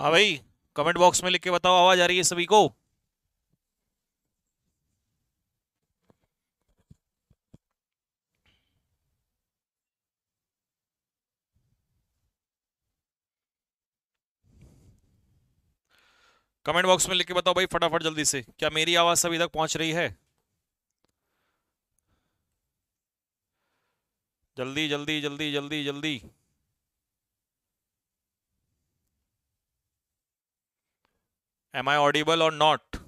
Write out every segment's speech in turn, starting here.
हाँ भाई comment box में लिख के बताओ आवाज आ रही है सभी को कमेंट बॉक्स में लिख के बताओ भाई फटाफट जल्दी से क्या मेरी आवाज सभी तक पहुंच रही है जल्दी जल्दी जल्दी जल्दी जल्दी Am I audible or not?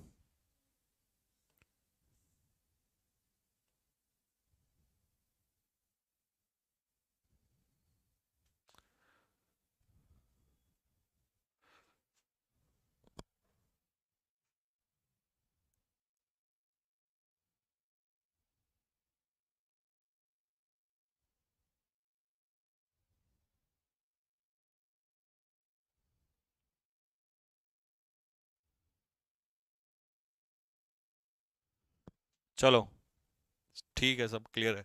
चलो ठीक है सब क्लियर है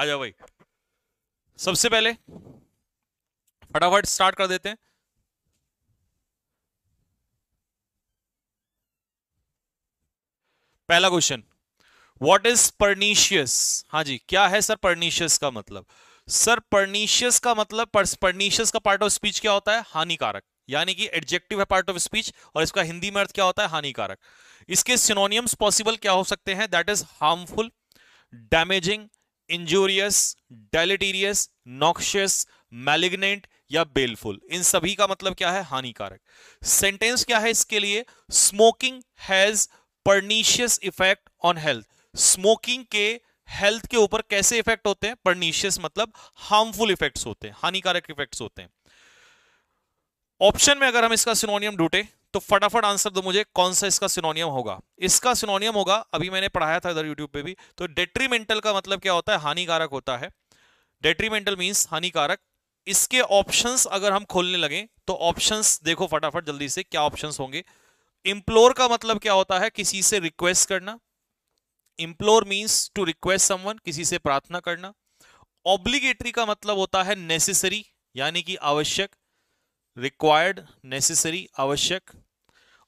आ जाओ भाई सबसे पहले फटाफट स्टार्ट कर देते हैं पहला क्वेश्चन व्हाट इज परनीशियस हाँ जी क्या है सर परनीशियस का मतलब सर परनीशियस का मतलब परनीशियस का पार्ट ऑफ स्पीच क्या होता है हानिकारक यानी कि एडजेक्टिव है पार्ट ऑफ स्पीच और इसका हिंदी में अर्थ क्या होता है हानिकारक इसके सिनोनियम्स पॉसिबल क्या हो सकते हैं that is harmful damaging injurious deleterious noxious malignant या बेलफुल इन सभी का मतलब क्या है हानिकारक सेंटेंस क्या है इसके लिए smoking has pernicious effect on health smoking के हेल्थ के ऊपर कैसे इफेक्ट होते हैं परनीशियस मतलब हार्मफुल इफेक्ट्स होते हैं हानिकारक इफेक्ट्स होते हैं ऑप्शन में अगर हम इसका सिनोनियम डूटे तो फटाफट आंसर दो मुझे कौन सा इसका सिनोनियम होगा इसका सिनोनियम होगा अभी मैंने पढ़ाया था इधर यूट्यूब पे भी तो डेट्रीमेंटल का मतलब क्या होता है हानिकारक होता है डेट्रीमेंटल मीन्स हानिकारक इसके ऑप्शंस अगर हम खोलने लगे तो ऑप्शंस देखो फटाफट जल्दी से क्या ऑप्शंस होंगे इम्प्लोर का मतलब क्या होता है किसी से रिक्वेस्ट करना implore means to request someone किसी से प्रार्थना करना ऑब्लिगेटरी का मतलब होता है नेसेसरी यानी कि आवश्यक रिक्वायर्ड नेसेसरी आवश्यक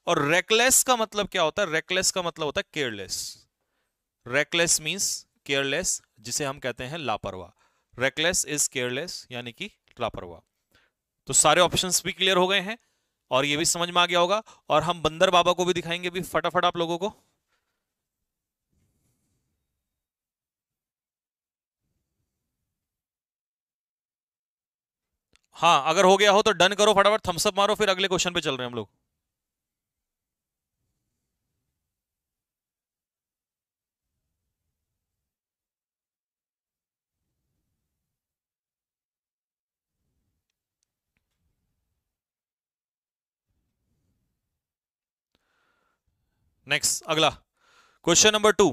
और रेकलेस का मतलब क्या होता है रेकलेस का मतलब होता है केयरलेस रेकलेस मीन्स केयरलेस जिसे हम कहते हैं लापरवाह रेकलेस इज केयरलेस यानी कि लापरवाह तो सारे ऑप्शंस भी क्लियर हो गए हैं और ये भी समझ में आ गया होगा और हम बंदर बाबा को भी दिखाएंगे भी फटाफट आप लोगों को हाँ अगर हो गया हो तो डन करो फटाफट थम्सअप मारो फिर अगले क्वेश्चन पे चल रहे हैं हम लोग नेक्स्ट अगला क्वेश्चन नंबर टू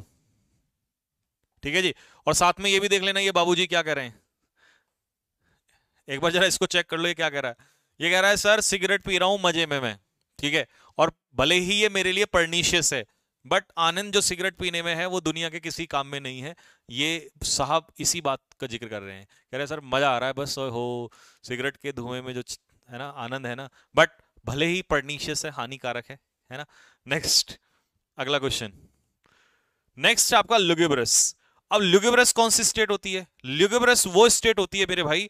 ठीक है जी और साथ में ये भी देख लेना ये बाबूजी क्या कह रहे हैं एक बार जरा इसको चेक कर लो ये क्या कह रहा है ये कह रहा है सर सिगरेट पी रहा हूं मजे में मैं ठीक है और भले ही ये मेरे लिए परनीशियस है बट आनंद जो सिगरेट पीने में है वो दुनिया के किसी काम में नहीं है ये साहब इसी बात का जिक्र कर रहे हैं कह रहे हैं सर मजा आ रहा है बस हो सिगरेट के धुएं में जो है ना आनंद है ना बट भले ही परनीशियस है हानिकारक है है ना नेक्स्ट अगला क्वेश्चन नेक्स्ट आपका लुगेबरस अब ल्यूगेब्रस कौन सी स्टेट होती है ल्यूगेब्रस वो स्टेट होती है मेरे भाई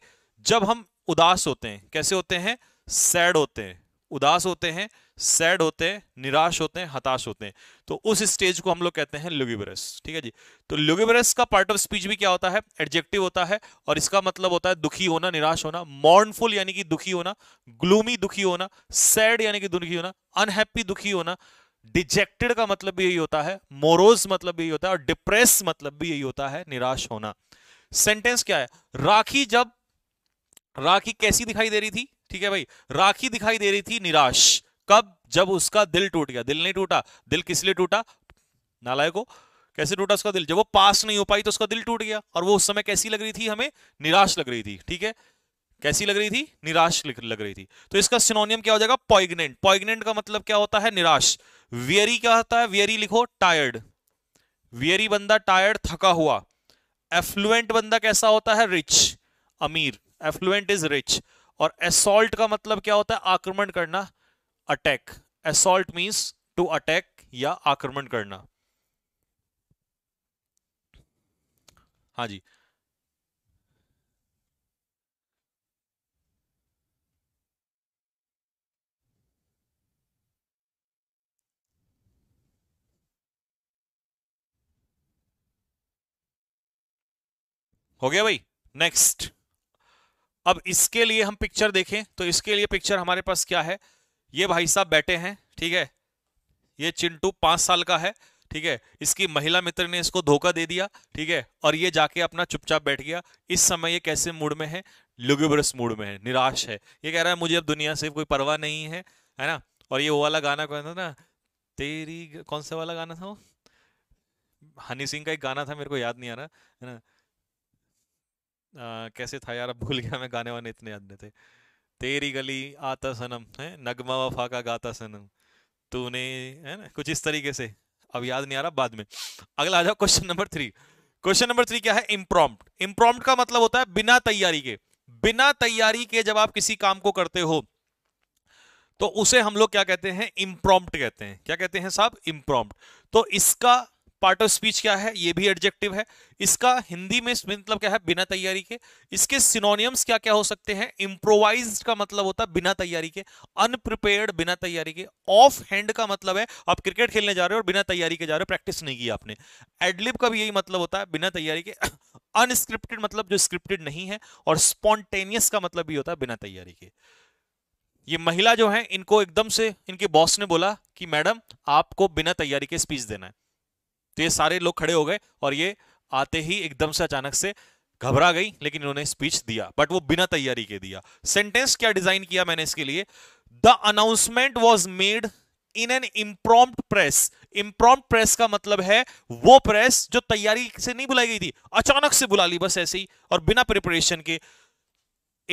जब हम उदास होते हैं कैसे होते हैं सैड होते हैं उदास होते हैं सैड होते हैं निराश होते हैं हताश होते हैं तो उस स्टेज को हम लोग कहते हैं लुगिबरस ठीक है जी तो लुगिबरस का पार्ट ऑफ स्पीच भी क्या होता है एडजेक्टिव होता है और इसका मतलब होता है दुखी होना निराश होना मॉर्नफुल यानी कि दुखी होना ग्लूमी दुखी होना सैड यानी कि दुखी होना अनहैप्पी दुखी होना डिजेक्टेड का मतलब भी यही होता है मोरोज मतलब भी यही होता है और डिप्रेस मतलब भी यही होता है निराश होना सेंटेंस क्या है राखी जब राखी कैसी दिखाई दे रही थी ठीक है भाई राखी दिखाई दे रही थी निराश कब जब उसका दिल टूट गया दिल नहीं टूटा दिल किस लिए टूटा नालायक को कैसे टूटा उसका दिल जब वो पास नहीं हो पाई तो उसका दिल टूट गया और वो उस समय कैसी लग रही थी हमें निराश लग रही थी ठीक है कैसी लग रही थी निराश लग रही थी तो इसका सिनोनियम क्या हो जाएगा पॉइगनेंट पॉइगनेंट का मतलब क्या होता है निराश वियरी क्या होता है वियरी लिखो टायर्ड वियरी बंदा टायर्ड थका हुआ एफ्लुएंट बंदा कैसा होता है रिच अमीर एफ्लुएंट इज रिच और एसोल्ट का मतलब क्या होता है आक्रमण करना attack assault means to attack या आक्रमण करना हाँ जी हो गया भाई नेक्स्ट अब इसके लिए हम पिक्चर देखें तो इसके लिए पिक्चर हमारे पास क्या है ये भाई साहब बैठे हैं ठीक है ये चिंटू पांच साल का है ठीक है इसकी महिला मित्र ने इसको धोखा दे दिया ठीक है और ये जाके अपना चुपचाप बैठ गया इस समय ये कैसे मूड में है लुगुबरस मूड में है निराश है ये कह रहा है मुझे अब दुनिया से कोई परवाह नहीं है है ना और ये वो वाला गाना कौन था ना तेरी कौन सा वाला गाना था वो हनी सिंह का एक गाना था मेरे को याद नहीं आ रहा है ना आ, कैसे था यार अब भूल गया मैं गाने वाने इतने याद नहीं थे तेरी गली आता सनम है नगमा वफा का गाता सनम तूने है ना कुछ इस तरीके से अब याद नहीं आ रहा बाद में अगला आ जाओ question number three question number three क्या है इम्प्रॉम्प्ट इम्प्रॉम्प्ट का मतलब होता है बिना तैयारी के बिना तैयारी के जब आप किसी काम को करते हो तो उसे हम लोग क्या कहते हैं इम्प्रॉम्प्ट कहते हैं क्या कहते हैं साहब इम्प्रॉम्प्ट तो इसका पार्ट ऑफ स्पीच क्या है ये भी एडजेक्टिव है इसका हिंदी में मतलब क्या है बिना तैयारी के इसके सिनोनियम्स क्या क्या हो सकते हैं इंप्रोवाइज का मतलब होता है बिना तैयारी के अनप्रिपेयर्ड बिना तैयारी के ऑफ हैंड का मतलब है आप क्रिकेट खेलने जा रहे हो और बिना तैयारी के जा रहे हो प्रैक्टिस नहीं की आपने एडलिप का भी यही मतलब होता है बिना तैयारी के अनस्क्रिप्टेड मतलब जो स्क्रिप्टेड नहीं है और स्पॉन्टेनियस का मतलब भी होता है बिना तैयारी के ये महिला जो है इनको एकदम से इनके बॉस ने बोला कि मैडम आपको बिना तैयारी के स्पीच देना है तो ये सारे लोग खड़े हो गए और ये आते ही एकदम से अचानक से घबरा गई लेकिन इन्होंने स्पीच दिया बट वो बिना तैयारी के दिया सेंटेंस क्या डिजाइन किया मैंने इसके लिए the announcement was made in an impromptu press impromptu press का मतलब है वो प्रेस जो तैयारी से नहीं बुलाई गई थी अचानक से बुला ली बस ऐसे ही और बिना प्रिपरेशन के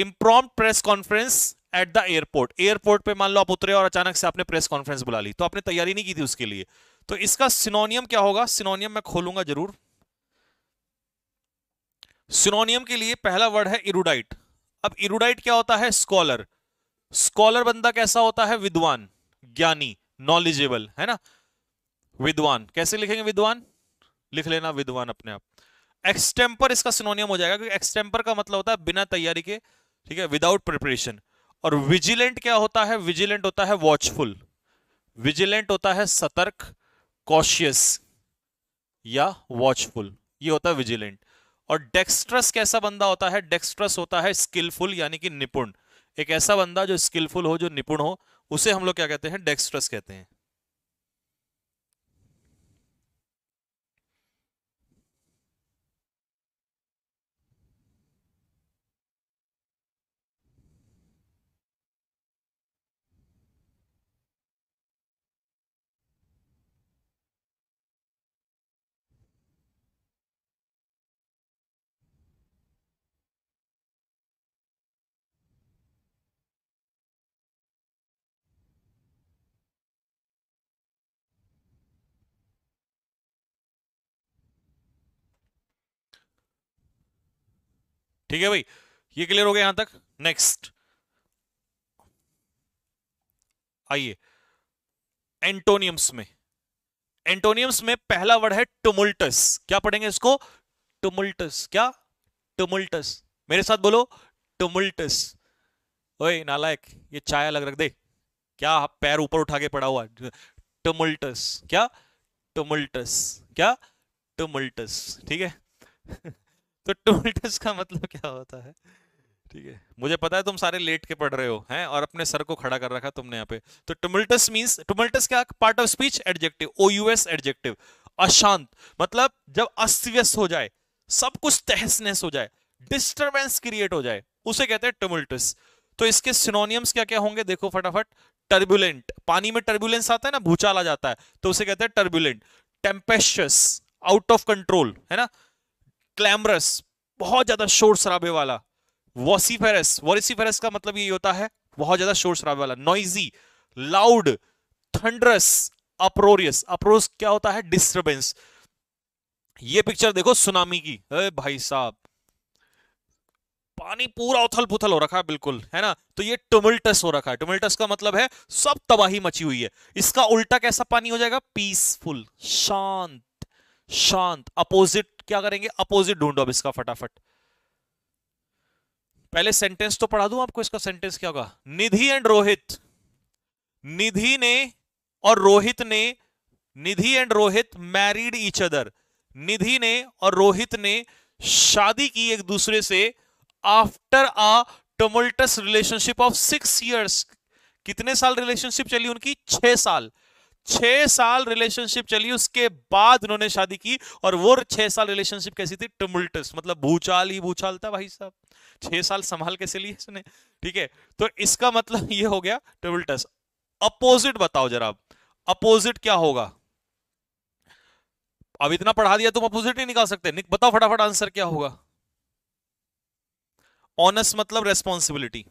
impromptu press conference at the airport airport पे मान लो आप उतरे और अचानक से आपने प्रेस कॉन्फ्रेंस बुला ली तो आपने तैयारी नहीं की थी उसके लिए तो इसका सिनोनियम क्या होगा सिनोनियम मैं खोलूंगा जरूर सिनोनियम के लिए पहला वर्ड है इरुडाइट अब इरुडाइट क्या होता है स्कॉलर स्कॉलर बंदा कैसा होता है विद्वान ज्ञानी नॉलेजेबल है ना विद्वान कैसे लिखेंगे विद्वान लिख लेना विद्वान अपने आप एक्सटेम्पर इसका सिनोनियम हो जाएगा क्योंकि एक्सटेम्पर का मतलब होता है बिना तैयारी के ठीक है विदाउट प्रिपरेशन और विजिलेंट क्या होता है विजिलेंट होता है वॉचफुल विजिलेंट होता है सतर्क कॉशियस या वॉचफुल ये होता है विजिलेंट और डेक्स्ट्रस कैसा बंदा होता है डेक्स्ट्रस होता है स्किलफुल यानी कि निपुण एक ऐसा बंदा जो स्किलफुल हो जो निपुण हो उसे हम लोग क्या कहते हैं डेक्स्ट्रस कहते हैं ठीक है भाई ये क्लियर हो गया यहां तक नेक्स्ट आइए एंटोनियम्स में एंटोनियम्स में पहला वर्ड है टुमुलटस क्या पढ़ेंगे इसको टुमुलटस क्या टुमुलटस मेरे साथ बोलो टुमुलटस ओए नालायक ये चाय लग रख दे क्या पैर ऊपर उठा के पड़ा हुआ टुमुलटस क्या टुमुलटस क्या टुमुलटस ठीक है तो टूल टेस्ट का मतलब क्या होता है ठीक है मुझे पता है तुम सारे लेट के पढ़ रहे हो हैं और अपने सर को खड़ा कर रखा तुमने यहाँ पे तो टुमल्टस मीन्स टुमल्टस क्या part of speech adjective O U S adjective अशांत मतलब जब अस्त हो जाए सब कुछ तहस नहस हो जाए डिस्टर्बेंस क्रिएट हो जाए उसे कहते हैं टुमल्टस तो इसके सिनोनियम्स क्या क्या होंगे देखो फटाफट टर्बुलेंट पानी में टर्बुलेंस आता है ना भूचाल आ जाता है तो उसे कहते हैं turbulent tempestuous out of control है ना क्लैमरस बहुत ज्यादा शोर शराबे वाला वॉसीफेरस वॉसीफेरस का मतलब ये होता है बहुत ज्यादा शोर शराबे वाला noisy loud thunderous uproarious uproarious क्या होता है डिस्टर्बेंस ये पिक्चर देखो सुनामी की अरे भाई साहब पानी पूरा उथल पुथल हो रखा है बिल्कुल है ना तो ये टुमिल्टस हो रखा है टुमिल्टस का मतलब है सब तबाही मची हुई है इसका उल्टा कैसा पानी हो जाएगा पीसफुल शांत शांत अपोजिट क्या करेंगे अपोजिट ढूंढो अब इसका फटाफट पहले सेंटेंस तो पढ़ा दूं आपको इसका सेंटेंस क्या होगा निधि एंड रोहित निधि ने और रोहित ने Nidhi and Rohit married each other Nidhi ने और रोहित ने शादी की एक दूसरे से after a tumultuous relationship of six years कितने साल रिलेशनशिप चली उनकी छह साल छह साल रिलेशनशिप चली उसके बाद उन्होंने शादी की और वो छह साल रिलेशनशिप कैसी थी टमुलटस मतलब भूचाल ही भूचाल था भाई साहब छह साल संभाल कैसे लिए इसने ठीक है तो इसका मतलब ये हो गया टमुलटस अपोजिट बताओ जरा अपोजिट क्या होगा अब इतना पढ़ा दिया तुम अपोजिट नहीं निकाल सकते बताओ फटाफट आंसर क्या होगा ऑनेस्ट मतलब रेस्पॉन्सिबिलिटी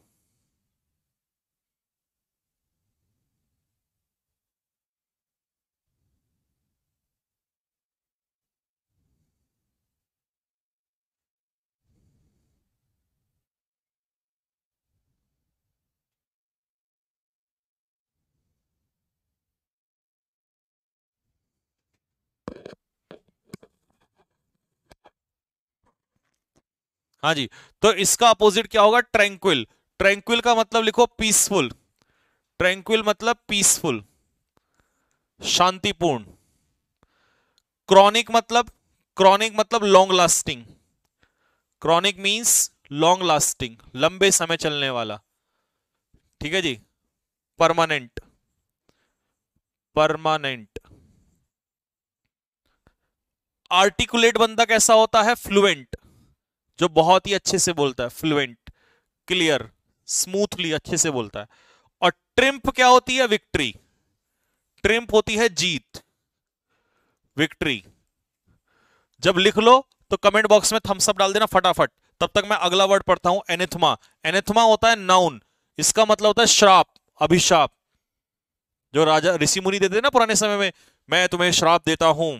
हाँ जी तो इसका अपोजिट क्या होगा ट्रैंक्विल ट्रैंक्विल का मतलब लिखो पीसफुल ट्रैंक्विल मतलब पीसफुल शांतिपूर्ण क्रॉनिक मतलब क्रॉनिक मतलब long lasting chronic means long lasting लंबे समय चलने वाला ठीक है जी परमानेंट परमानेंट आर्टिकुलेट बंदा कैसा होता है फ्लुएंट जो बहुत ही अच्छे से बोलता है फ्लुएंट क्लियर स्मूथली अच्छे से बोलता है और ट्रिम्प क्या होती है विक्ट्री ट्रिम्प होती है जीत विक्ट्री जब लिख लो तो कमेंट बॉक्स में थम्सअप डाल देना फटाफट तब तक मैं अगला वर्ड पढ़ता हूं एनेथमा एनेथमा होता है नाउन इसका मतलब होता है श्राप अभिशाप जो राजा ऋषि मुनि देते ना पुराने समय में मैं तुम्हें श्राप देता हूं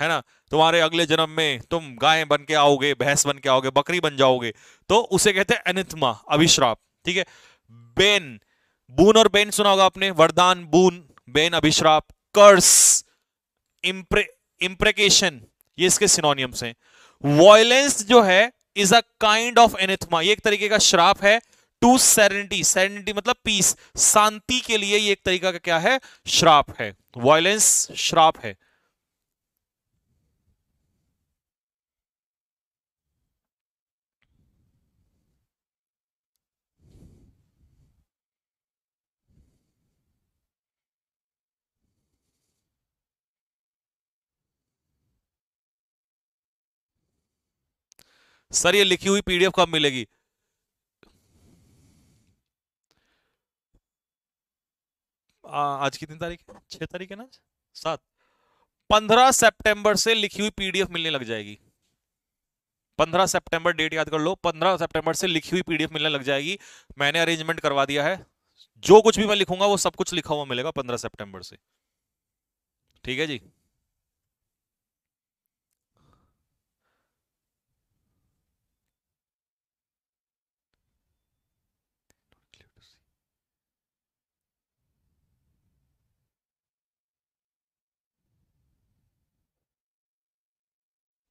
है ना तुम्हारे अगले जन्म में तुम गाय बन के आओगे भैंस बन के आओगे बकरी बन जाओगे तो उसे कहते हैं अनिथमा अभिश्राप ठीक है बेन बून और बेन सुना होगा आपने वरदान बून बेन अभिश्राप कर्स इम्प्रे इम्प्रेकेशन ये इसके सिनोनियम्स हैं वॉयलेंस जो है is a kind of anathema ये एक तरीके का श्राप है टू सैरनिटी सैरनिटी मतलब पीस शांति के लिए ये एक तरीका का क्या है श्राप है वॉयलेंस श्राप है सर ये लिखी हुई पीडीएफ कब मिलेगी आ, आज कितनी तारीख है छह तारीख है ना सात पंद्रह सितंबर से लिखी हुई पीडीएफ मिलने लग जाएगी पंद्रह सितंबर डेट याद कर लो पंद्रह सितंबर से लिखी हुई पीडीएफ मिलने लग जाएगी मैंने अरेंजमेंट करवा दिया है जो कुछ भी मैं लिखूंगा वो सब कुछ लिखा हुआ मिलेगा पंद्रह सितंबर से ठीक है जी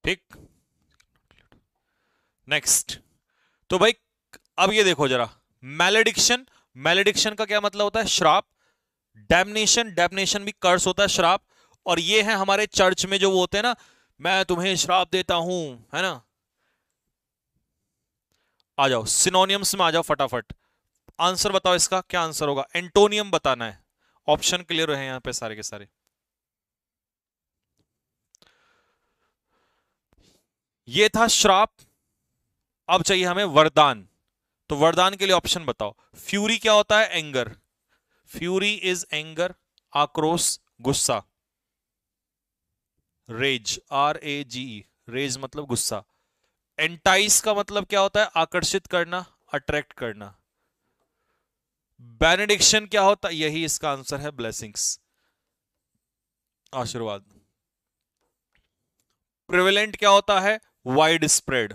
ठीक नेक्स्ट तो भाई अब ये देखो जरा मेलेडिक्शन मेलेडिक्शन का क्या मतलब होता है श्राप डेमनेशन डेमनेशन भी कर्स होता है श्राप और ये है हमारे चर्च में जो वो होते हैं ना मैं तुम्हें श्राप देता हूं है ना आ जाओ सिनोनियम्स में आ जाओ फटाफट आंसर बताओ इसका क्या आंसर होगा एंटोनियम बताना है ऑप्शन क्लियर है यहां पे सारे के सारे ये था श्राप अब चाहिए हमें वरदान तो वरदान के लिए ऑप्शन बताओ फ्यूरी क्या होता है एंगर फ्यूरी इज एंगर आक्रोश गुस्सा rage R A G rage मतलब गुस्सा एंटाइस का मतलब क्या होता है आकर्षित करना अट्रैक्ट करना बेनेडिक्शन क्या होता है यही इसका आंसर है ब्लेसिंग्स आशीर्वाद प्रिवेलेंट क्या होता है वाइड स्प्रेड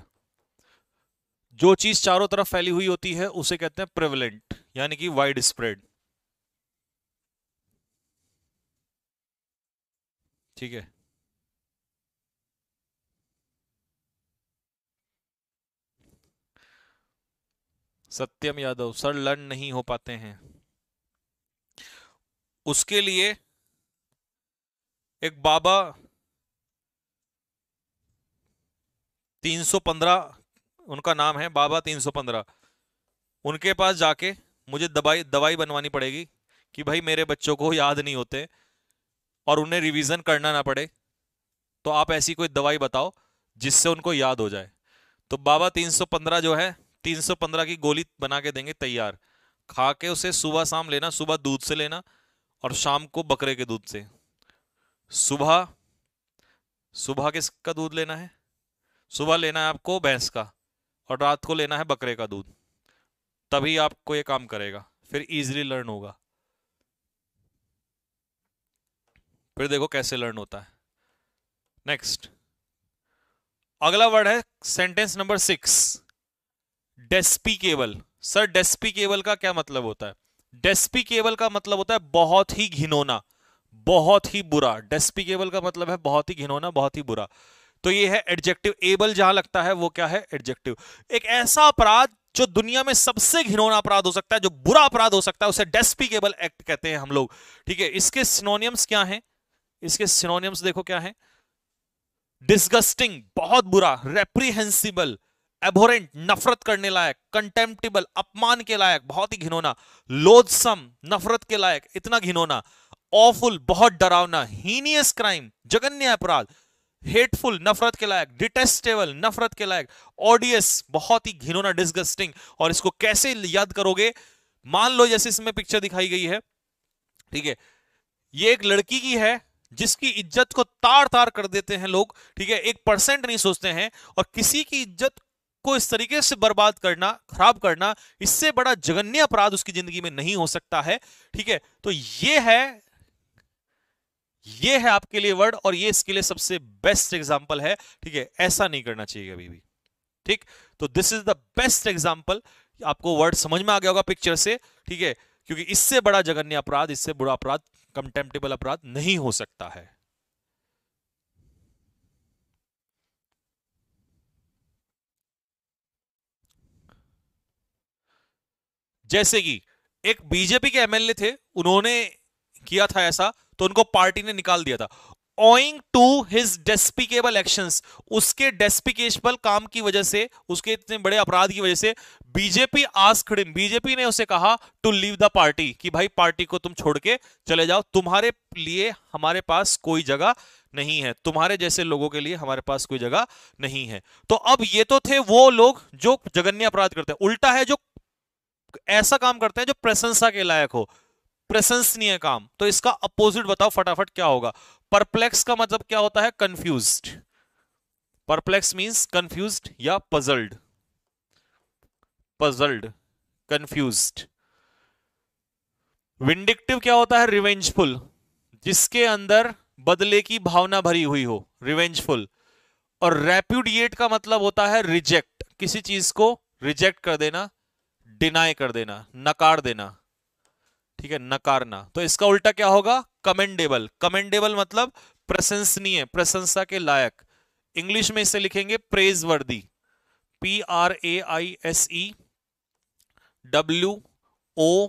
जो चीज चारों तरफ फैली हुई होती है उसे कहते हैं प्रेवलेंट यानी कि वाइड स्प्रेड ठीक है सत्यम यादव सर लर्न नहीं हो पाते हैं उसके लिए एक बाबा 315 उनका नाम है बाबा 315 उनके पास जाके मुझे दवाई दवाई बनवानी पड़ेगी कि भाई मेरे बच्चों को याद नहीं होते और उन्हें रिवीजन करना ना पड़े तो आप ऐसी कोई दवाई बताओ जिससे उनको याद हो जाए तो बाबा 315 जो है 315 की गोली बना के देंगे तैयार खा के उसे सुबह शाम लेना सुबह दूध से लेना और शाम को बकरे के दूध से सुबह सुबह किसका दूध लेना है सुबह लेना है आपको भैंस का और रात को लेना है बकरे का दूध तभी आपको ये काम करेगा फिर इजीली लर्न होगा फिर देखो कैसे लर्न होता है नेक्स्ट अगला वर्ड है sentence number six despicable sir despicable का क्या मतलब होता है डेस्पी केबल का मतलब होता है बहुत ही घिनौना बहुत ही बुरा डेस्पी केबल का मतलब है बहुत ही घिनौना बहुत ही बुरा तो ये है एडजेक्टिव एबल जहां लगता है वो क्या है एडजेक्टिव एक ऐसा अपराध जो दुनिया में सबसे घिनौना अपराध हो सकता है जो बुरा अपराध हो सकता है उसे डेस्पिकेबल एक्ट कहते हैं हम लोग ठीक है इसके सिनोनियम्स क्या हैं इसके सिनोनियम्स देखो क्या है डिस्गस्टिंग बहुत बुरा रेप्रीहेंसिबल एबोरेंट नफरत करने लायक कंटेम्प्टेबल अपमान के लायक बहुत ही घिनौना लोधसम नफरत के लायक इतना घिनौना ऑफुल बहुत डरावना हीनियस क्राइम जगन्य अपराध हेटफुल नफरत के लायक डिटेस्टेबल नफरत के लायक ऑडियस बहुत ही घिनौना डिस्गस्टिंग और इसको कैसे याद करोगे मान लो जैसे इसमें पिक्चर दिखाई गई है ठीक है ये एक लड़की की है जिसकी इज्जत को तार तार कर देते हैं लोग ठीक है एक परसेंट नहीं सोचते हैं और किसी की इज्जत को इस तरीके से बर्बाद करना खराब करना इससे बड़ा जघन्य अपराध उसकी जिंदगी में नहीं हो सकता है ठीक है तो ये है ये है आपके लिए वर्ड और ये इसके लिए सबसे बेस्ट एग्जाम्पल है ठीक है ऐसा नहीं करना चाहिए कभी भी ठीक तो this is the best example आपको वर्ड समझ में आ गया होगा पिक्चर से ठीक है क्योंकि इससे बड़ा जघन्य अपराध इससे बुरा अपराध कंटेम्पटेबल अपराध नहीं हो सकता है जैसे कि एक बीजेपी के एमएलए थे उन्होंने किया था ऐसा तो उनको पार्टी ने निकाल दिया था owing to his despicable action उसके डेस्पिकेशबल काम की वजह से उसके इतने बड़े अपराध की वजह से बीजेपी आज खड़े बीजेपी ने उसे कहा टू लीव द पार्टी कि भाई पार्टी को तुम छोड़ के चले जाओ तुम्हारे लिए हमारे पास कोई जगह नहीं है तुम्हारे जैसे लोगों के लिए हमारे पास कोई जगह नहीं है तो अब ये तो थे वो लोग जो जगन्य अपराध करते हैं उल्टा है जो ऐसा काम करते हैं जो प्रशंसा के लायक हो प्रशंसनीय काम तो इसका अपोजिट बताओ फटाफट क्या होगा परप्लेक्स का मतलब क्या होता है कंफ्यूज परप्लेक्स मींस कंफ्यूज या पजल्ड पजल्ड कंफ्यूज विंडिक्टिव क्या होता है रिवेंजफुल जिसके अंदर बदले की भावना भरी हुई हो रिवेंजफुल और रेप्यूडिएट का मतलब होता है रिजेक्ट किसी चीज को रिजेक्ट कर देना डिनाई कर देना नकार देना ठीक है नकारना तो इसका उल्टा क्या होगा कमेंडेबल कमेंडेबल मतलब प्रशंसनीय प्रशंसा के लायक इंग्लिश में इसे लिखेंगे praiseworthy P R A I S E W O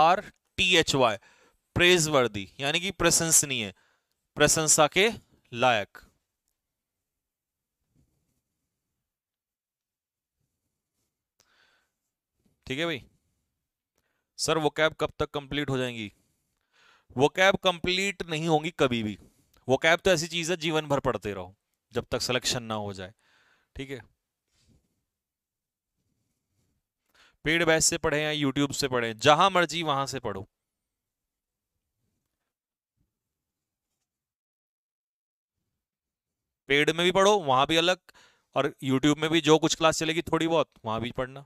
R T H Y praiseworthy यानी कि प्रशंसनीय प्रशंसा के लायक ठीक है भाई सर वो कैब कब तक कंप्लीट हो जाएंगी वो कैब कंप्लीट नहीं होंगी कभी भी वो कैब तो ऐसी चीज़ है जीवन भर पढ़ते रहो जब तक सिलेक्शन ना हो जाए ठीक है पेड बैस से पढ़े या यूट्यूब से पढ़े जहां मर्जी वहां से पढ़ो पेड में भी पढ़ो वहां भी अलग और यूट्यूब में भी जो कुछ क्लास चलेगी थोड़ी बहुत वहां भी पढ़ना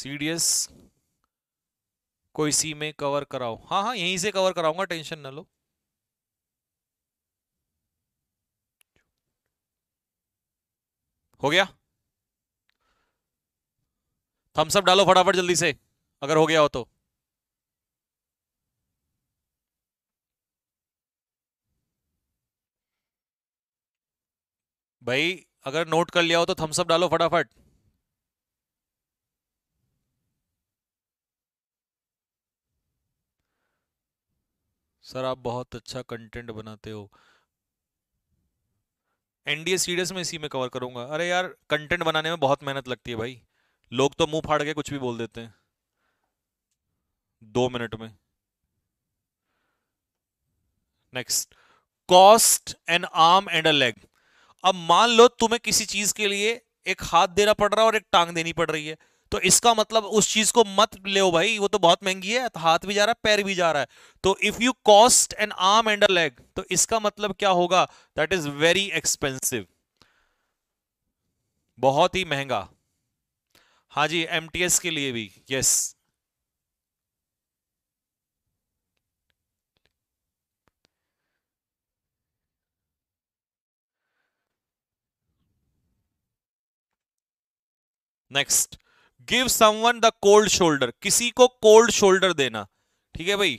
सीडीएस को इसी में कवर कराओ हाँ हाँ यहीं से कवर कराऊंगा टेंशन ना लो हो गया थम्स अप डालो फटाफट जल्दी से अगर हो गया हो तो भाई अगर नोट कर लिया हो तो थम्स अप डालो फटाफट सर आप बहुत अच्छा कंटेंट बनाते हो एनडीए सीरियस में इसी में कवर करूंगा अरे यार कंटेंट बनाने में बहुत मेहनत लगती है भाई लोग तो मुंह फाड़ के कुछ भी बोल देते हैं दो मिनट में next cost an arm and a leg अब मान लो तुम्हें किसी चीज के लिए एक हाथ देना पड़ रहा है और एक टांग देनी पड़ रही है तो इसका मतलब उस चीज को मत ले भाई वो तो बहुत महंगी है तो हाथ भी जा रहा है पैर भी जा रहा है तो if you cost an arm and a leg तो इसका मतलब क्या होगा दैट इज वेरी एक्सपेंसिव बहुत ही महंगा हाँ जी एम के लिए भी yes next give someone the cold shoulder किसी को कोल्ड शोल्डर देना ठीक है भाई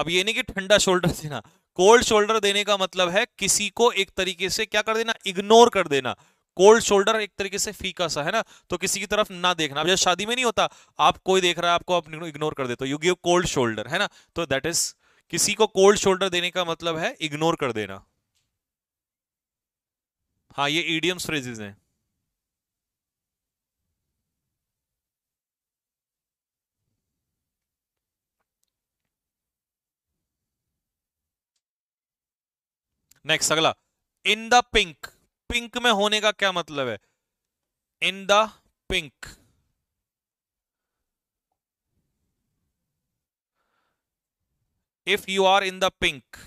अब ये नहीं कि ठंडा शोल्डर देना कोल्ड शोल्डर देने का मतलब है किसी को एक तरीके से क्या कर देना इग्नोर कर देना कोल्ड शोल्डर एक तरीके से फीका सा है ना तो किसी की तरफ ना देखना अब जैसे शादी में नहीं होता आप कोई देख रहा है आपको आप इग्नोर कर देते हो यू गिव कोल्ड शोल्डर है ना तो दैट इज किसी को कोल्ड शोल्डर देने का मतलब है इग्नोर कर देना हाँ ये ईडियम्स फ्रेजेस हैं नेक्स्ट अगला इन द पिंक पिंक में होने का क्या मतलब है in the pink if you are in the pink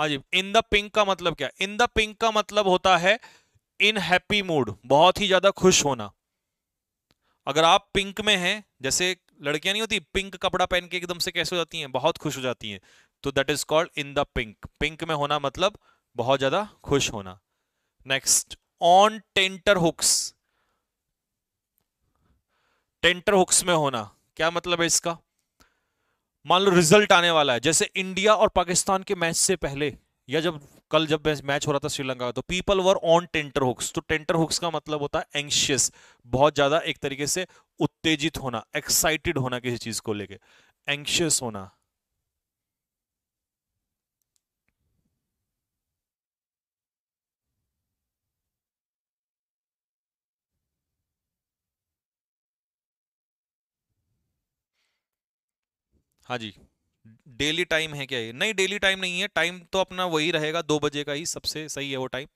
हाँ जी इन द पिंक का मतलब क्या इन द पिंक का मतलब होता है इन हैप्पी मूड बहुत ही ज्यादा खुश होना अगर आप पिंक में हैं जैसे लड़कियां नहीं होती पिंक कपड़ा पहन के एकदम से कैसे हो जाती हैं बहुत खुश हो जाती हैं तो that is called in the pink pink में होना मतलब बहुत ज्यादा खुश होना next on tenterhooks tenterhooks में होना क्या मतलब है इसका मान लो रिजल्ट आने वाला है जैसे इंडिया और पाकिस्तान के मैच से पहले या जब कल जब मैच हो रहा था श्रीलंका का तो people were on tenterhooks तो टेंटर हुक्स का मतलब होता है एंशियस बहुत ज्यादा एक तरीके से उत्तेजित होना एक्साइटेड होना किसी चीज को लेके एंशियस होना हाँ जी डेली टाइम है क्या ये नहीं डेली टाइम नहीं है टाइम तो अपना वही रहेगा दो बजे का ही सबसे सही है वो टाइम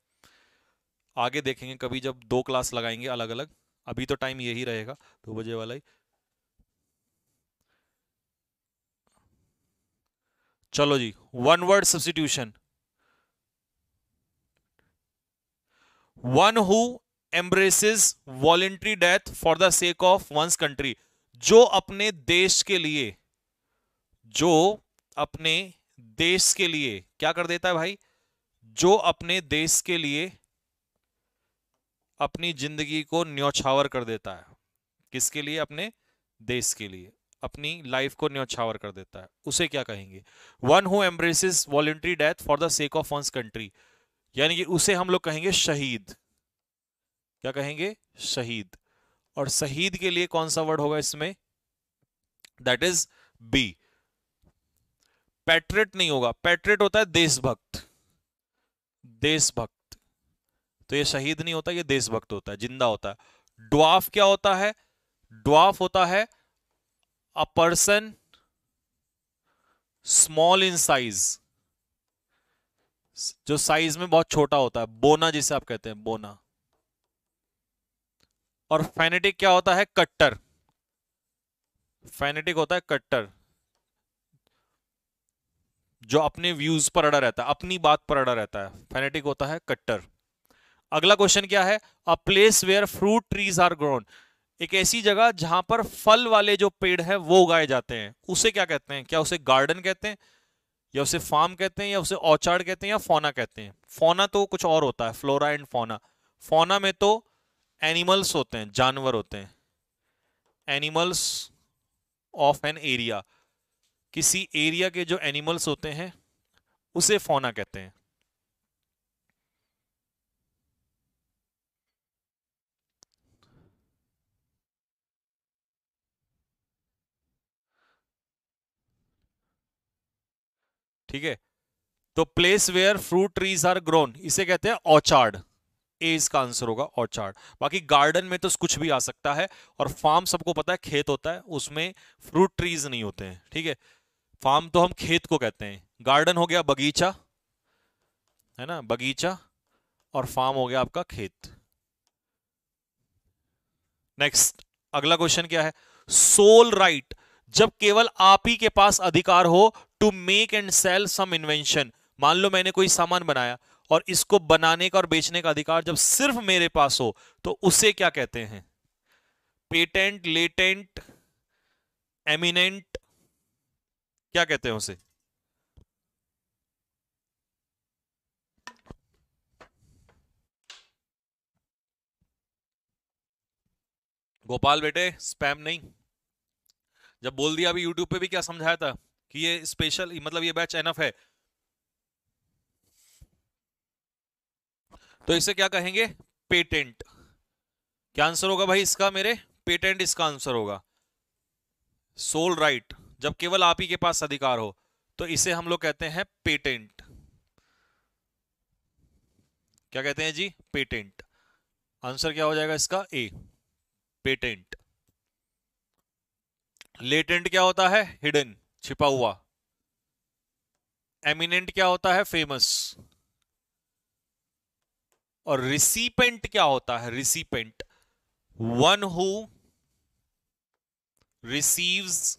आगे देखेंगे कभी जब दो क्लास लगाएंगे अलग अलग अभी तो टाइम यही रहेगा दो बजे वाला ही चलो जी one word substitution one who embraces voluntary death for the sake of one's country जो अपने देश के लिए जो अपने देश के लिए क्या कर देता है भाई जो अपने देश के लिए अपनी जिंदगी को न्यौछावर कर देता है किसके लिए अपने देश के लिए अपनी लाइफ को न्यौछावर कर देता है उसे क्या कहेंगे one who embraces voluntary death for the sake of one's country यानी कि उसे हम लोग कहेंगे शहीद क्या कहेंगे शहीद और शहीद के लिए कौन सा वर्ड होगा इसमें दैट इज बी पैट्रेट नहीं होगा पैट्रेट होता है देशभक्त देशभक्त तो ये शहीद नहीं होता ये देशभक्त होता है जिंदा होता है ड्वाफ क्या होता है ड्वाफ होता है a person small in size जो साइज में बहुत छोटा होता है बोना जिसे आप कहते हैं बोना और फैनेटिक क्या होता है कट्टर फैनेटिक होता है कट्टर जो अपने व्यूज पर अड़ा रहता है अपनी बात पर अड़ा रहता है फेनेटिक होता है कट्टर अगला क्वेश्चन क्या है a place where fruit trees are grown एक ऐसी जगह जहां पर फल वाले जो पेड़ है वो उगाए जाते हैं उसे क्या कहते हैं क्या उसे गार्डन कहते हैं या उसे फार्म कहते हैं या उसे औचार कहते हैं या फोना कहते हैं फोना तो कुछ और होता है फ्लोरा एंड फोना फोना में तो एनिमल्स होते हैं जानवर होते हैं एनिमल्स ऑफ एन एरिया किसी एरिया के जो एनिमल्स होते हैं उसे फोना कहते हैं ठीक है तो place where fruit trees are grown इसे कहते हैं ऑचार्ड ए इसका आंसर होगा ऑर्चार्ड बाकी गार्डन में तो कुछ भी आ सकता है और फार्म सबको पता है खेत होता है उसमें फ्रूट ट्रीज नहीं होते हैं ठीक है फार्म तो हम खेत को कहते हैं गार्डन हो गया बगीचा है ना बगीचा और फार्म हो गया आपका खेत नेक्स्ट अगला क्वेश्चन क्या है सोल राइट right, जब केवल आप ही के पास अधिकार हो to make and sell some invention मान लो मैंने कोई सामान बनाया और इसको बनाने का और बेचने का अधिकार जब सिर्फ मेरे पास हो तो उसे क्या कहते हैं पेटेंट लेटेंट एमिनेंट क्या कहते हैं उसे गोपाल बेटे स्पैम नहीं जब बोल दिया अभी यूट्यूब पे भी क्या समझाया था कि ये स्पेशल मतलब ये बैच एनफ है तो इसे क्या कहेंगे पेटेंट क्या आंसर होगा भाई इसका मेरे पेटेंट इसका आंसर होगा सोल राइट right. जब केवल आप ही के पास अधिकार हो तो इसे हम लोग कहते हैं पेटेंट क्या कहते हैं जी पेटेंट आंसर क्या हो जाएगा इसका ए पेटेंट लेटेंट क्या होता है हिडन छिपा हुआ एमिनेंट क्या होता है फेमस और रिसीपेंट क्या होता है recipient one who receives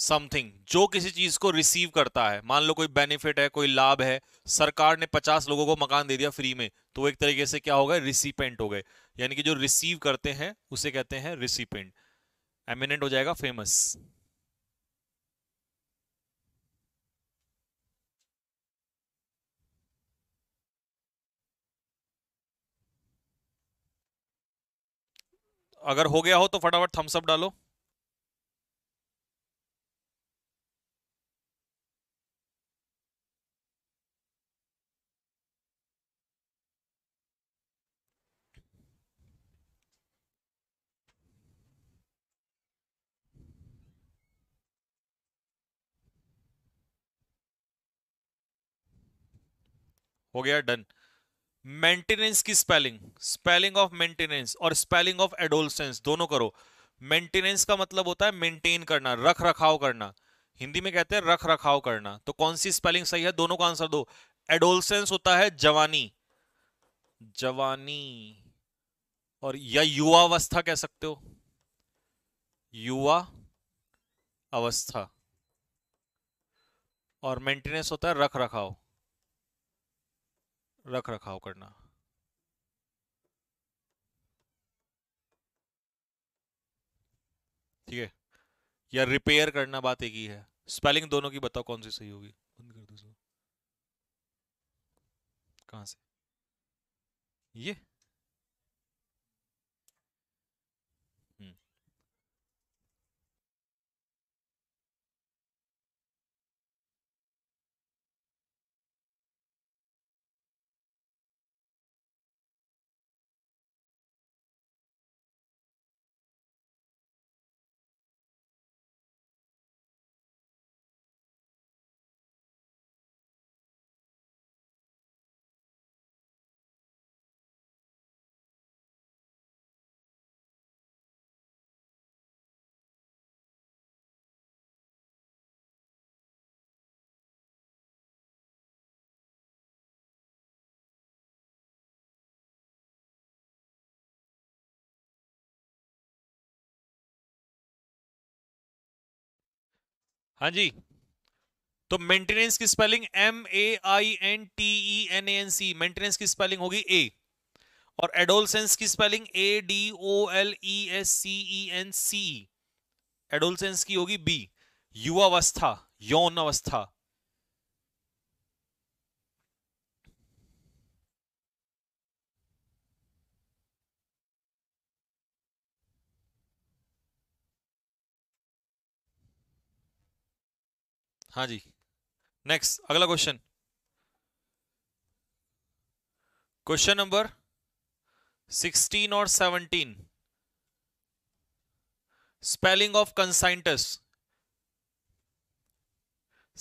something जो किसी चीज को रिसीव करता है मान लो कोई बेनिफिट है कोई लाभ है सरकार ने पचास लोगों को मकान दे दिया फ्री में तो एक तरीके से क्या हो गए रिसिपेंट हो गए यानी कि जो रिसीव करते हैं उसे कहते हैं रिसिपेंट एमिनेंट हो जाएगा फेमस अगर हो गया हो तो फटाफट थम्सअप डालो हो गया डन मेंटेनेंस की स्पेलिंग स्पेलिंग ऑफ मेंटेनेंस और स्पेलिंग ऑफ एडोलसेंस दोनों करो मेंटेनेंस का मतलब होता है मेंटेन करना रख रखाव करना हिंदी में कहते हैं रख रखाव करना तो कौन सी स्पेलिंग सही है दोनों का आंसर दो एडोलसेंस होता है जवानी जवानी और या युवावस्था कह सकते हो युवा अवस्था और मेंटेनेंस होता है रख रखाव रख रखाव करना ठीक है या रिपेयर करना बात एक ही है स्पेलिंग दोनों की बताओ कौन सी सही होगी बंद कर दो कहां से ये हाँ जी तो मेंटेनेंस की spelling M A I N T E N A N C maintenance की स्पेलिंग होगी ए और एडोलसेंस की spelling A D O L E S C E N C adolescence की होगी बी युवावस्था यौन अवस्था हाँ जी नेक्स्ट अगला क्वेश्चन क्वेश्चन नंबर सिक्सटीन और seventeen spelling of conscientious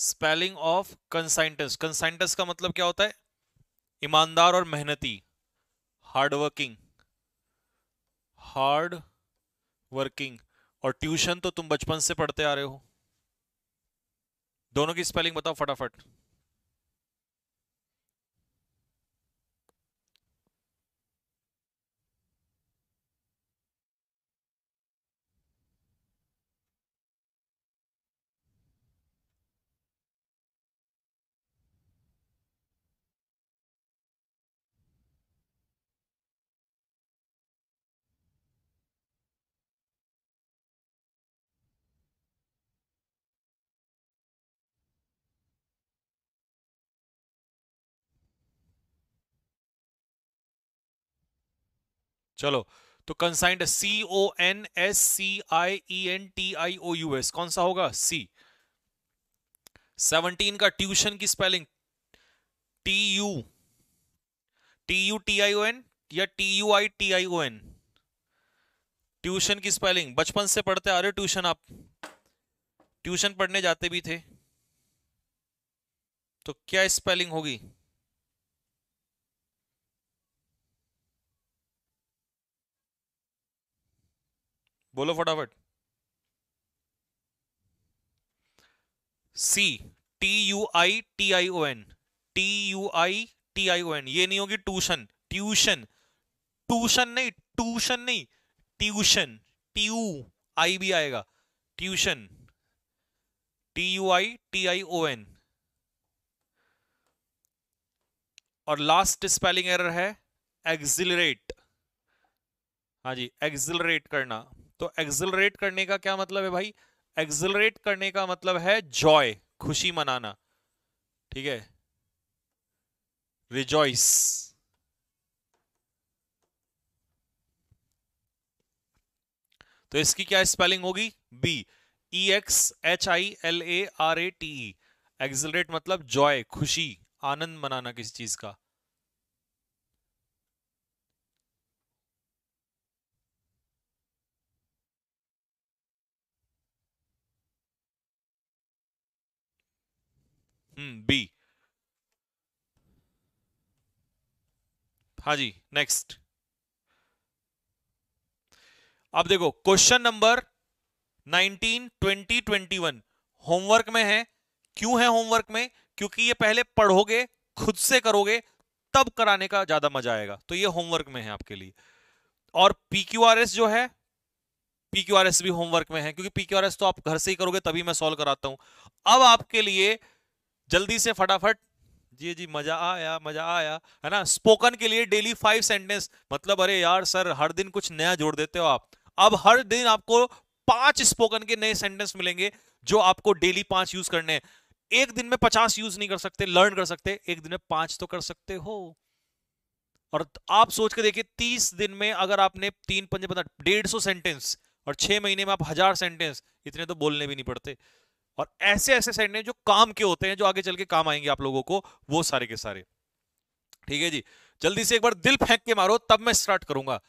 spelling of conscientious conscientious का मतलब क्या होता है ईमानदार और मेहनती हार्डवर्किंग हार्ड वर्किंग और ट्यूशन तो तुम बचपन से पढ़ते आ रहे हो दोनों की स्पेलिंग बताओ फटाफट चलो तो conscientious C O N S C I E N T I O U S कौन सा होगा सी सेवनटीन का ट्यूशन की spelling T U T U T I O N या T U I T I O N tuition की spelling बचपन से पढ़ते आ रहे ट्यूशन आप ट्यूशन पढ़ने जाते भी थे तो क्या स्पेलिंग होगी बोलो फटाफट C T U I T I O N T U I T I O N ये नहीं होगी ट्यूशन ट्यूशन ट्यूशन नहीं ट्यूशन नहीं ट्यूशन ट्यू आई भी आएगा tuition T U I T I O N और लास्ट स्पेलिंग एरर है एक्सिलरेट हाँ जी एक्सिलरेट करना तो एक्सिलरेट करने का क्या मतलब है भाई एक्सिलरेट करने का मतलब है जॉय खुशी मनाना ठीक है रिजॉइस तो इसकी क्या स्पेलिंग होगी B E X H I L A R A T exhilarate मतलब जॉय खुशी आनंद मनाना किसी चीज का बी हम्म, हाँ जी नेक्स्ट अब देखो क्वेश्चन नंबर 19 20 21 होमवर्क में है क्यों है होमवर्क में क्योंकि ये पहले पढ़ोगे खुद से करोगे तब कराने का ज्यादा मजा आएगा तो ये होमवर्क में है आपके लिए और पीक्यूआरएस जो है पीक्यूआरएस भी होमवर्क में है क्योंकि पीक्यूआरएस तो आप घर से ही करोगे तभी मैं सॉल्व कराता हूं अब आपके लिए जल्दी से फटाफट जी जी मजा आया मजा आया है ना स्पोकन के लिए डेली फाइव सेंटेंस मतलब अरे यार सर हर दिन कुछ नया जोड़ देते हो आप अब हर दिन आपको पांच स्पोकन के नए सेंटेंस मिलेंगे जो आपको डेली पांच यूज करने एक दिन में पचास यूज नहीं कर सकते लर्न कर सकते एक दिन में पांच तो कर सकते हो और आप सोच के देखिए तीस दिन में अगर आपने तीन पंजे पता डेढ़ सौ सेंटेंस और छह महीने में आप हजार सेंटेंस इतने तो बोलने भी नहीं पड़ते और ऐसे ऐसे साइड ने जो काम के होते हैं जो आगे चल के काम आएंगे आप लोगों को वो सारे के सारे ठीक है जी जल्दी से एक बार दिल फेंक के मारो तब मैं स्टार्ट करूंगा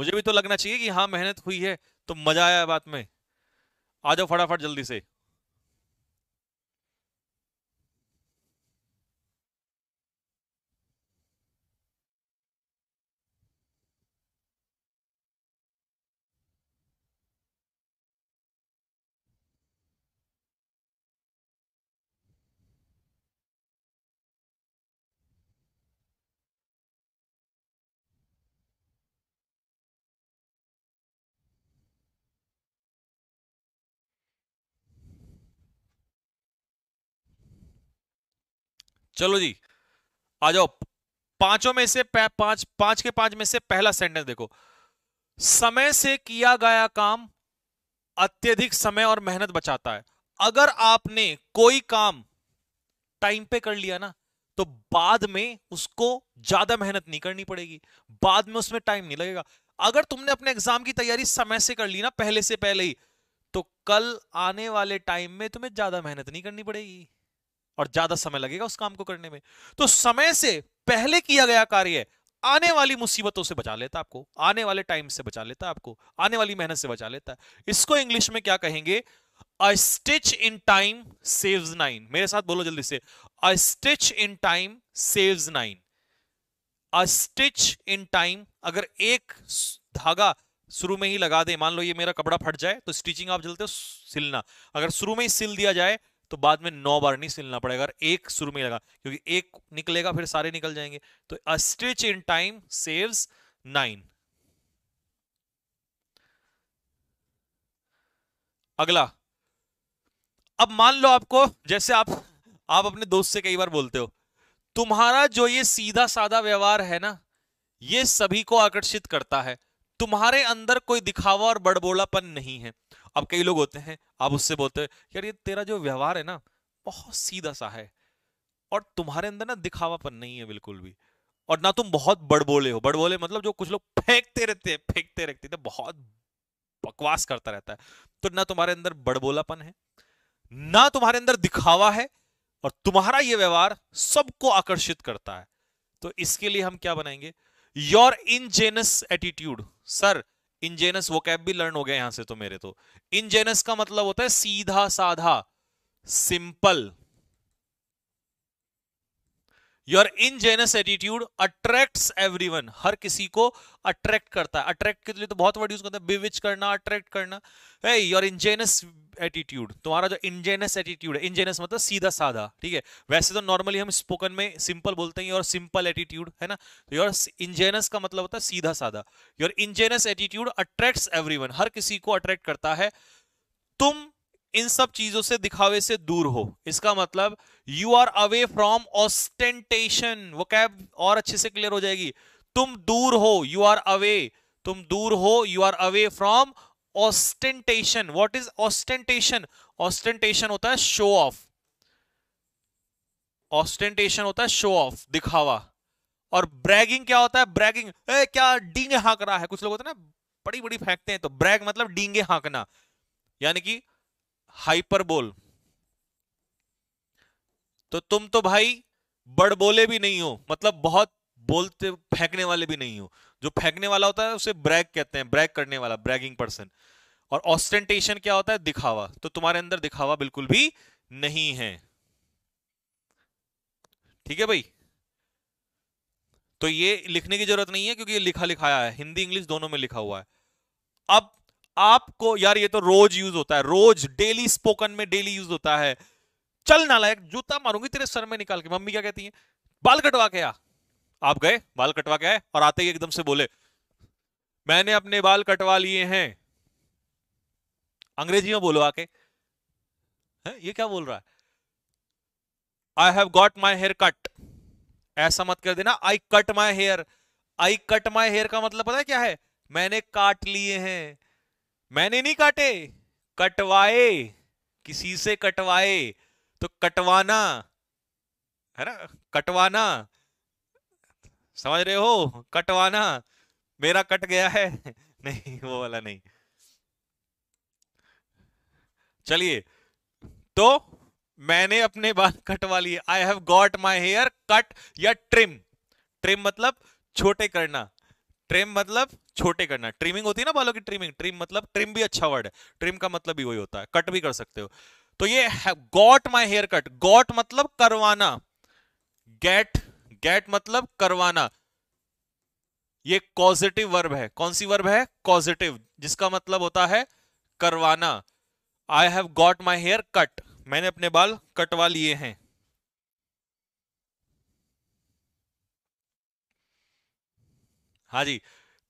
मुझे भी तो लगना चाहिए कि हाँ मेहनत हुई है तो मजा आया बात में आ जाओ फटाफट जल्दी से चलो जी आ जाओ पांचों में से पांच पांच के पांच में से पहला सेंटेंस देखो समय से किया गया काम अत्यधिक समय और मेहनत बचाता है अगर आपने कोई काम टाइम पे कर लिया ना तो बाद में उसको ज्यादा मेहनत नहीं करनी पड़ेगी बाद में उसमें टाइम नहीं लगेगा अगर तुमने अपने एग्जाम की तैयारी समय से कर ली ना पहले से पहले ही तो कल आने वाले टाइम में तुम्हें ज्यादा मेहनत नहीं करनी पड़ेगी और ज्यादा समय लगेगा उस काम को करने में तो समय से पहले किया गया कार्य आने वाली मुसीबतों से बचा लेता आपको आने वाले टाइम से बचा लेता आपको आने वाली मेहनत से बचा लेता है इसको इंग्लिश में क्या कहेंगे a stitch in time saves nine मेरे साथ बोलो जल्दी से a stitch in time saves nine a stitch in time अगर एक धागा शुरू में ही लगा दे मान लो ये मेरा कपड़ा फट जाए तो स्टिचिंग आप जलते हो सिलना अगर शुरू में ही सिल दिया जाए तो बाद में नौ बार नहीं सिलना पड़ेगा अगर एक शुरू में लगा क्योंकि एक निकलेगा फिर सारे निकल जाएंगे तो a stitch in time saves nine अगला अब मान लो आपको जैसे आप आप अपने दोस्त से कई बार बोलते हो तुम्हारा जो ये सीधा साधा व्यवहार है ना ये सभी को आकर्षित करता है तुम्हारे अंदर कोई दिखावा और बड़बोलापन नहीं है अब कई लोग होते हैं आप उससे बोलते हैं यार ये तेरा जो व्यवहार है ना बहुत सीधा सा है और तुम्हारे अंदर ना दिखावापन नहीं है बिल्कुल भी और ना तुम बहुत बड़बोले हो बड़बोले मतलब जो कुछ लोग फेंकते रहते हैं फेंकते रहते हैं तो बहुत बकवास करता रहता है तो ना तुम्हारे अंदर बड़बोलापन है ना तुम्हारे अंदर दिखावा है और तुम्हारा ये व्यवहार सबको आकर्षित करता है तो इसके लिए हम क्या बनाएंगे your ingenuous attitude sir ingenuous कैप भी लर्न हो गया यहां से तो मेरे तो इंजेनस का मतलब होता है सीधा साधा simple your ingenuous attitude attracts everyone हर किसी को अट्रैक्ट करता है अट्रैक्ट के लिए तो बहुत वर्ड यूज करते हैं बिविच करना अट्रैक्ट करना है योर इंजेनस एटीट्यूड तुम्हारा जो इंजेनस एटीट्यूड है इंजेनस मतलब सीधा साधा ठीक है वैसे तो नॉर्मली हम स्पोकन में सिंपल बोलते हैं योर सिंपल एटीट्यूड है ना तो योर इंजेनस का मतलब होता है सीधा साधा your ingenuous attitude attracts everyone हर किसी को अट्रैक्ट करता है तुम इन सब चीजों से दिखावे से दूर हो इसका मतलब you are away from ostentation वो कैब और अच्छे से क्लियर हो जाएगी तुम दूर हो यू आर अवे तुम दूर हो you are away from ostentation what is ostentation ostentation होता है शो ऑफ ऑस्टेंटेशन होता है शो ऑफ दिखावा और ब्रैगिंग क्या होता है ब्रैगिंग ए, क्या डींगे हाँक रहा है कुछ लोग होते हैं ना बड़ी बड़ी फेंकते हैं तो ब्रैग मतलब डींगे हाँकना यानी कि हाइपरबोल तो तुम तो भाई बड़बोले भी नहीं हो मतलब बहुत बोलते फेंकने वाले भी नहीं हो जो फेंकने वाला होता है उसे ब्रैग कहते हैं ब्रैग करने वाला ब्रैगिंग पर्सन और ऑस्टेंटेशन क्या होता है दिखावा तो तुम्हारे अंदर दिखावा बिल्कुल भी नहीं है ठीक है भाई तो ये लिखने की जरूरत नहीं है क्योंकि ये लिखा लिखाया है हिंदी इंग्लिश दोनों में लिखा हुआ है अब आपको यार ये तो रोज यूज होता है रोज डेली स्पोकन में डेली यूज होता है चल ना लायक जूता मारूंगी तेरे सर में निकाल के मम्मी क्या कहती है बाल कटवा के आप गए बाल कटवा के आए और आते ही एकदम से बोले मैंने अपने बाल कटवा लिए हैं अंग्रेजी में बोलो आके है? ये क्या बोल रहा है I have got my hair cut ऐसा मत कर देना I cut my hair I cut my hair का मतलब पता है क्या है मैंने काट लिए हैं मैंने नहीं काटे कटवाए किसी से कटवाए तो कटवाना है ना कटवाना समझ रहे हो कटवाना मेरा कट गया है नहीं वो वाला नहीं चलिए तो मैंने अपने बाल कटवा लिए I have got my hair cut या ट्रिम ट्रिम मतलब छोटे करना ट्रिम मतलब छोटे करना ट्रिमिंग होती है ना बालों की ट्रिमिंग ट्रिम मतलब ट्रिम भी अच्छा वर्ड है ट्रिम का मतलब भी वही होता है कट भी कर सकते हो तो ये got my hair cut got मतलब करवाना गेट गेट मतलब करवाना ये कॉजिटिव वर्ब है कौन सी वर्ब है कॉजिटिव जिसका मतलब होता है करवाना I have got my hair cut मैंने अपने बाल कटवा लिए हैं हाँ जी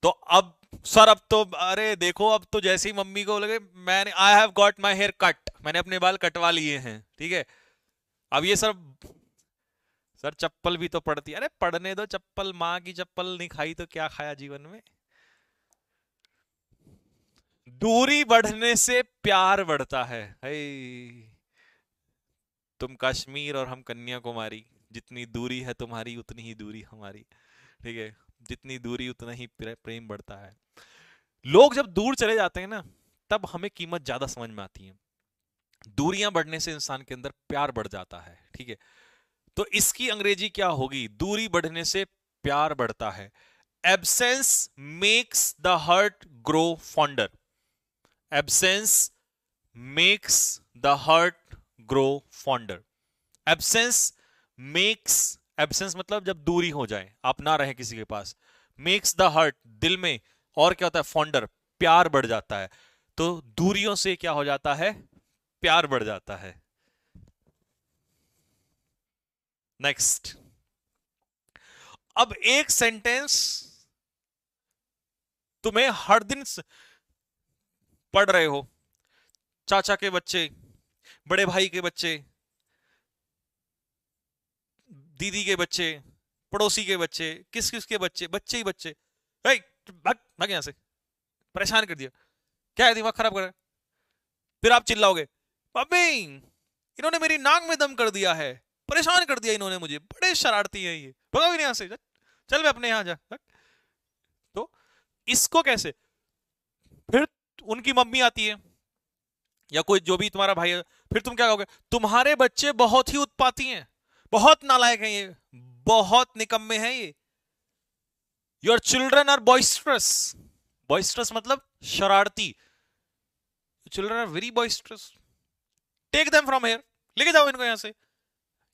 तो अब सर अब तो अरे देखो अब तो जैसे ही मम्मी को लगे मैंने I have got my hair cut मैंने अपने बाल कटवा लिए हैं ठीक है अब ये सर सर चप्पल भी तो पड़ती है अरे पढ़ने दो चप्पल माँ की चप्पल नहीं खाई तो क्या खाया जीवन में दूरी बढ़ने से प्यार बढ़ता है तुम कश्मीर और हम कन्याकुमारी जितनी दूरी है तुम्हारी उतनी ही दूरी हमारी ठीक है जितनी दूरी उतना ही प्रेम बढ़ता है लोग जब दूर चले जाते हैं ना तब हमें कीमत ज्यादा समझ में आती है दूरियां बढ़ने से इंसान के अंदर प्यार बढ़ जाता है ठीक है तो इसकी अंग्रेजी क्या होगी दूरी बढ़ने से प्यार बढ़ता है absence makes the heart grow fonder absence makes the heart grow fonder absence makes absence मतलब जब दूरी हो जाए आप ना रहे किसी के पास मेक्स द हर्ट दिल में और क्या होता है फॉन्डर प्यार बढ़ जाता है तो दूरियों से क्या हो जाता है प्यार बढ़ जाता है नेक्स्ट अब एक सेंटेंस तुम्हें हर दिन पढ़ रहे हो चाचा के बच्चे बड़े भाई के बच्चे दीदी के बच्चे पड़ोसी के बच्चे किस किस के बच्चे बच्चे ही बच्चे भाग भाग से परेशान कर दिया क्या है दिमाग खराब कर रहा है फिर आप चिल्लाओगे मम्मी इन्होंने मेरी नाक में दम कर दिया है परेशान कर दिया इन्होंने मुझे बड़े शरारती है ये भगाओ यहां से चल मैं अपने यहाँ जा तो इसको कैसे फिर उनकी मम्मी आती है या कोई जो भी तुम्हारा भाई है फिर तुम क्या कहोगे तुम्हारे बच्चे बहुत ही उत्पाती हैं बहुत नालायक है ये बहुत निकम्मे हैं ये your children are boisterous boisterous मतलब शरारती children are very boisterous take them from here लेके जाओ इनको यहां से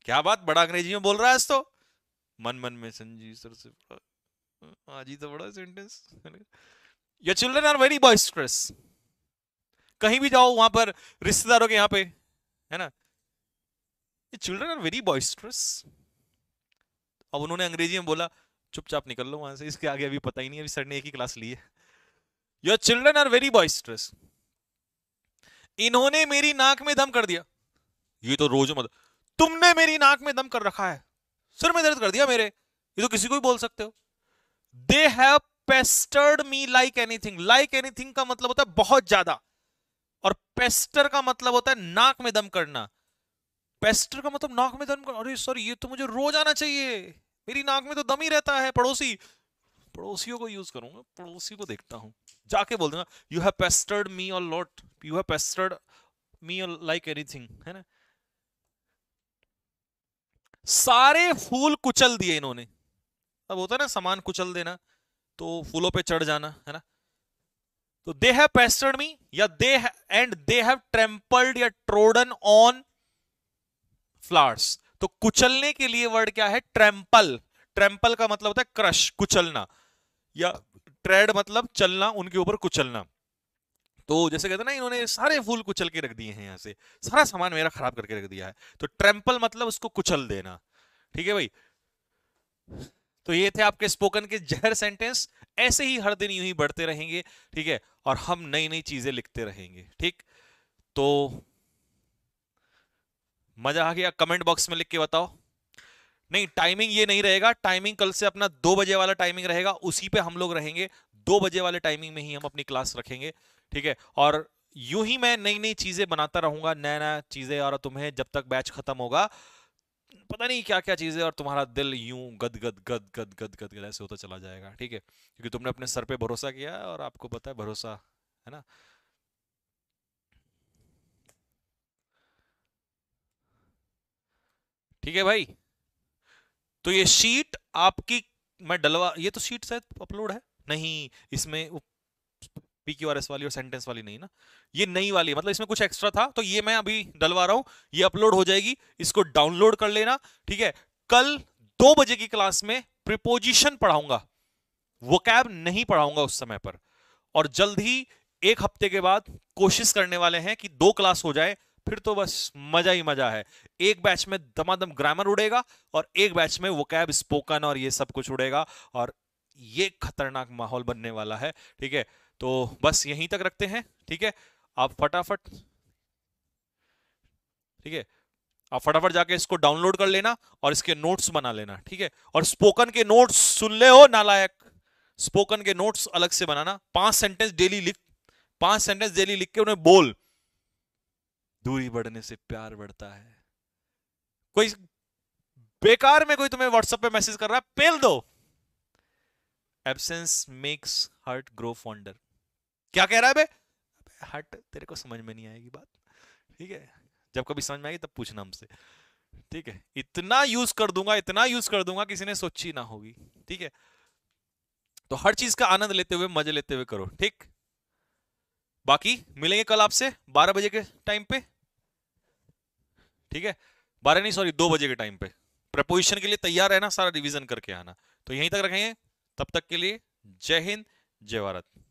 क्या बात बड़ा अंग्रेजी में बोल रहा है तो मन मन में संजीव सर से आज ही तो बड़ा sentence your children are very boisterous कहीं भी जाओ वहां पर रिश्तेदारों के यहां पे है ना ये चिल्ड्रन आर वेरी बॉइस्ट्रस अब उन्होंने अंग्रेजी में बोला चुपचाप निकल लो वहां से इसके आगे अभी पता ही नहीं अभी सर ने एक ही क्लास ली है your children are very boisterous इन्होंने मेरी नाक में दम कर दिया ये तो रोज मत तुमने मेरी नाक में दम कर रखा है सर में दर्द कर दिया मेरे ये तो किसी को भी बोल सकते हो they have pestered me like anything like anything का मतलब होता है बहुत ज्यादा और पेस्टर का मतलब होता है नाक में दम करना पेस्टर का मतलब नाक में दम अरे सर ये तो मुझे रोज आना चाहिए मेरी नाक में तो दम ही रहता है पड़ोसी पड़ोसियों को यूज करूंगा पड़ोसी को देखता हूँ जाके बोल देना यू हैव पेस्टर्ड मी और lot you have pestered me like anything है ना सारे फूल कुचल दिए इन्होंने अब होता है ना सामान कुचल देना तो फूलों पे चढ़ जाना है ना तो दे हैव पेस्टर्ड मी या they and they have trampled या ट्रोडन ऑन फ्लार्स तो कुचलने के लिए वर्ड क्या है ट्रैम्पल ट्रैम्पल का मतलब होता है क्रश कुचलना या ट्रेड मतलब चलना उनके ऊपर कुचलना तो जैसे कहते हैं ना इन्होंने सारे फूल कुचल के रख दिए हैं यहाँ से सारा सामान मेरा खराब करके रख दिया है तो ट्रैम्पल मतलब उसको कुचल देना ठीक है भाई तो ये थे आपके स्पोकन के जहर सेंटेंस ऐसे ही हर दिन यूं ही बढ़ते रहेंगे ठीक है और हम नई नई चीजें लिखते रहेंगे ठीक तो मजा आ गया कमेंट बॉक्स में लिख के बताओ नहीं टाइमिंग ये नहीं रहेगा टाइमिंग कल से अपना दो बजे वाला टाइमिंग रहेगा उसी पे हम लोग रहेंगे दो बजे वाले टाइमिंग में ही हम अपनी क्लास रखेंगे ठीक है और यूं ही मैं नई नई चीजें बनाता रहूंगा नया नया चीजें और तुम्हें जब तक बैच खत्म होगा पता नहीं क्या क्या चीजें और तुम्हारा दिल यूं गद गद गद गद गद गद गद ऐसे होता चला जाएगा ठीक है क्योंकि तुमने अपने सर पे भरोसा किया और आपको पता है भरोसा है ना ठीक है भाई तो ये शीट आपकी मैं डलवा ये तो शीट शायद अपलोड है नहीं इसमें पी क्यू आर एस वाली और सेंटेंस वाली नहीं ना ये नई वाली मतलब इसमें कुछ एक्स्ट्रा था तो ये मैं अभी डलवा रहा हूं ये अपलोड हो जाएगी इसको डाउनलोड कर लेना ठीक है कल दो बजे की क्लास में प्रिपोजिशन पढ़ाऊंगा कैब नहीं पढ़ाऊंगा उस समय पर और जल्द ही एक हफ्ते के बाद कोशिश करने वाले हैं कि दो क्लास हो जाए फिर तो बस मजा ही मजा है एक बैच में दमादम ग्रामर उड़ेगा और एक बैच में वो कैब स्पोकन और ये सब कुछ उड़ेगा और ये खतरनाक माहौल बनने वाला है ठीक है तो बस यहीं तक रखते हैं ठीक है आप फटाफट ठीक है आप फटाफट जाके इसको डाउनलोड कर लेना और इसके नोट्स बना लेना ठीक है और स्पोकन के नोट्स सुन ले हो नालायक स्पोकन के नोट्स अलग से बनाना पांच सेंटेंस डेली लिख पांच सेंटेंस डेली लिख के उन्हें बोल दूरी बढ़ने से प्यार बढ़ता है कोई बेकार में कोई तुम्हें व्हाट्सएप पे मैसेज कर रहा है पेल दो absence makes heart grow fonder क्या कह रहा है बे हर्ट तेरे को समझ में नहीं आएगी बात ठीक है जब कभी समझ में आएगी तब पूछना हमसे ठीक है इतना यूज कर दूंगा इतना यूज कर दूंगा किसी ने सोची ना होगी ठीक है तो हर चीज का आनंद लेते हुए मजे लेते हुए करो ठीक बाकी मिलेंगे कल आपसे 12 बजे के टाइम पे ठीक है बारह नहीं सॉरी दो बजे के टाइम पे प्रपोजिशन के लिए तैयार रहना सारा रिविजन करके आना तो यहीं तक रखेंगे तब तक के लिए जय हिंद जय भारत